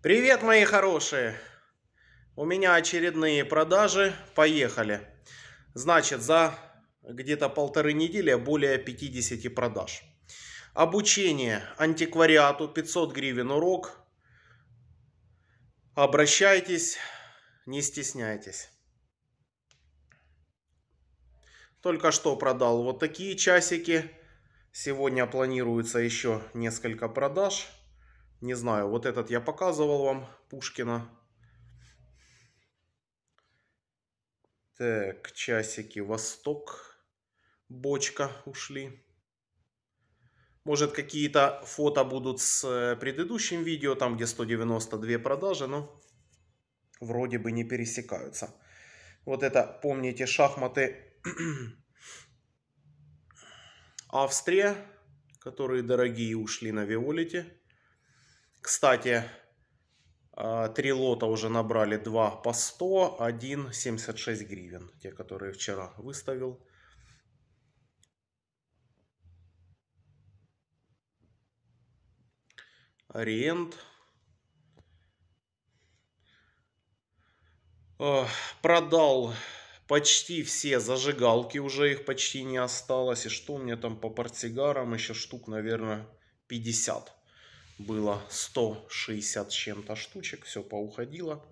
Привет, мои хорошие! У меня очередные продажи. Поехали. Значит, за где-то полторы недели более 50 продаж. Обучение антиквариату 500 гривен урок. Обращайтесь, не стесняйтесь. Только что продал вот такие часики. Сегодня планируется еще несколько продаж. Не знаю, вот этот я показывал вам, Пушкина. Так, часики Восток. Бочка ушли. Может какие-то фото будут с э, предыдущим видео, там где 192 продажи, но вроде бы не пересекаются. Вот это, помните, шахматы Австрия, которые дорогие ушли на Виолете. Кстати, а, три лота уже набрали 2 по 100, 1 76 гривен, те, которые вчера выставил. Ориент. А, продал почти все зажигалки, уже их почти не осталось. И что у меня там по портсигарам? Еще штук, наверное, 50 было 160 с чем-то штучек, все поуходило.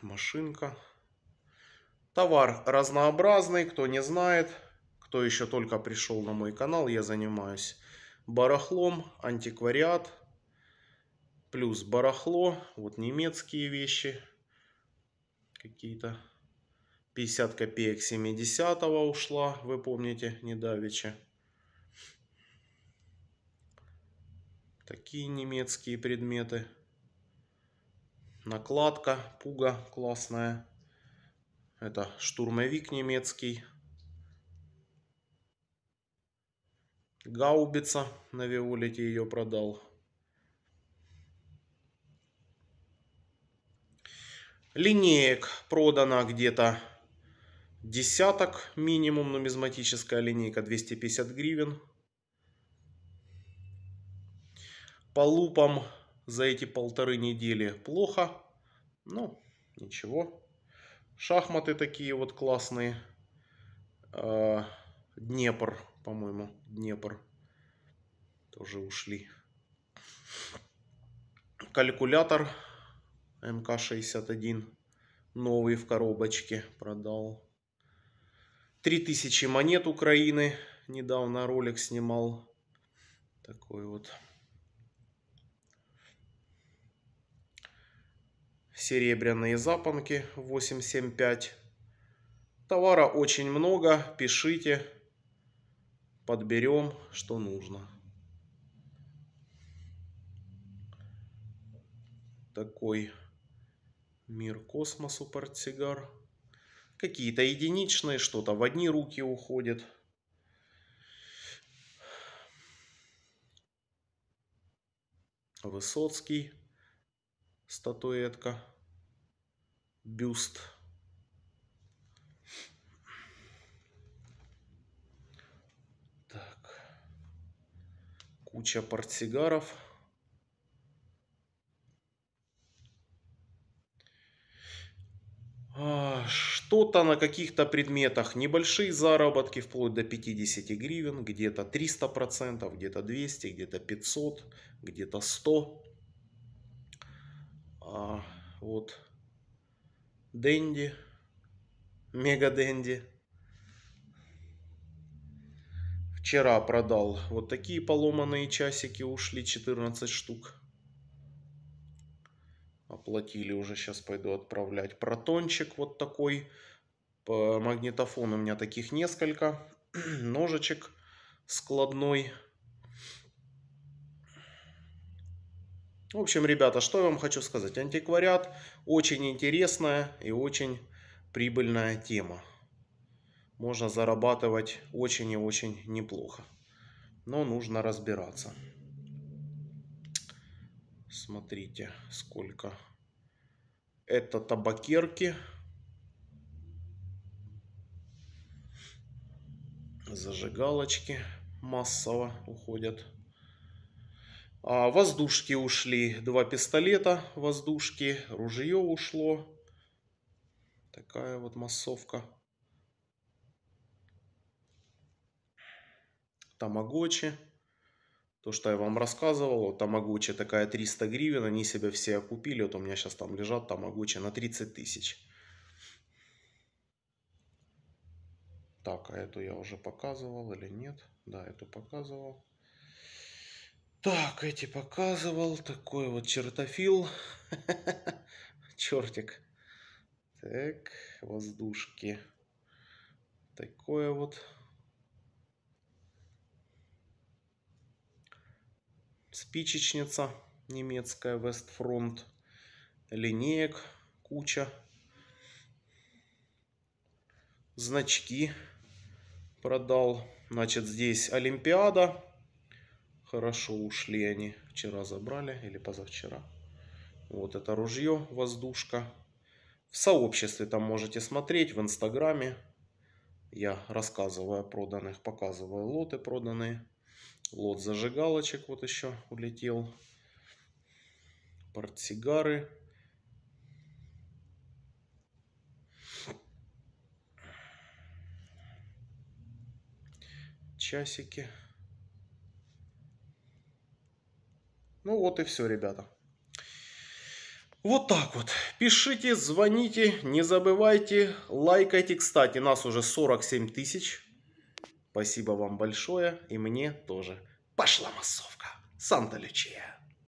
Машинка. Товар разнообразный, кто не знает, кто еще только пришел на мой канал, я занимаюсь барахлом, антиквариат, плюс барахло, вот немецкие вещи какие-то. 50 копеек 70 ушла, вы помните, недавеча. Такие немецкие предметы. Накладка, пуга классная. Это штурмовик немецкий. Гаубица на Виолете ее продал. Линеек продано где-то десяток минимум, нумизматическая линейка 250 гривен. По лупам за эти полторы недели плохо. Ну, ничего. Шахматы такие вот классные. А, Днепр, по-моему, Днепр. Тоже ушли. Калькулятор МК-61. Новый в коробочке продал. 3000 монет Украины. Недавно ролик снимал. Такой вот. серебряные запонки 875. Товара очень много, пишите, подберем, что нужно. Такой мир космосу портсигар. Какие-то единичные, что-то в одни руки уходит. Высоцкий, статуэтка бюст. Так. Куча портсигаров. А, что-то на каких-то предметах небольшие заработки, вплоть до 50 гривен, где-то 300%, где-то 200, где-то 500, где-то 100. А, вот. Дэнди, Мега Дэнди. Вчера продал вот такие поломанные часики, ушли 14 штук. Оплатили уже, сейчас пойду отправлять. Протончик вот такой, По магнитофон у меня таких несколько. Ножичек складной. В общем, ребята, что я вам хочу сказать. Антиквариат очень интересная и очень прибыльная тема. Можно зарабатывать очень и очень неплохо. Но нужно разбираться. Смотрите, сколько. Это табакерки. Зажигалочки массово уходят. А, воздушки ушли, два пистолета воздушки, ружье ушло. Такая вот массовка. Тамагочи. То, что я вам рассказывал, Тамагочи такая 300 гривен, они себя все окупили. Вот у меня сейчас там лежат Тамагочи на 30 тысяч. Так, а эту я уже показывал или нет? Да, эту показывал. Так, эти показывал. Такой вот чертофил. Чертик. Так, воздушки. Такое вот. Спичечница немецкая, Вестфронт. Линеек куча. Значки продал. Значит, здесь Олимпиада. Хорошо ушли они. Вчера забрали или позавчера. Вот это ружье, воздушка. В сообществе там можете смотреть, в инстаграме. Я рассказываю о проданных, показываю лоты проданные. Лот зажигалочек вот еще улетел. Портсигары. Часики. Ну вот и все, ребята. Вот так вот. Пишите, звоните, не забывайте, лайкайте. Кстати, нас уже 47 тысяч. Спасибо вам большое. И мне тоже. Пошла массовка. Санта-Лючия.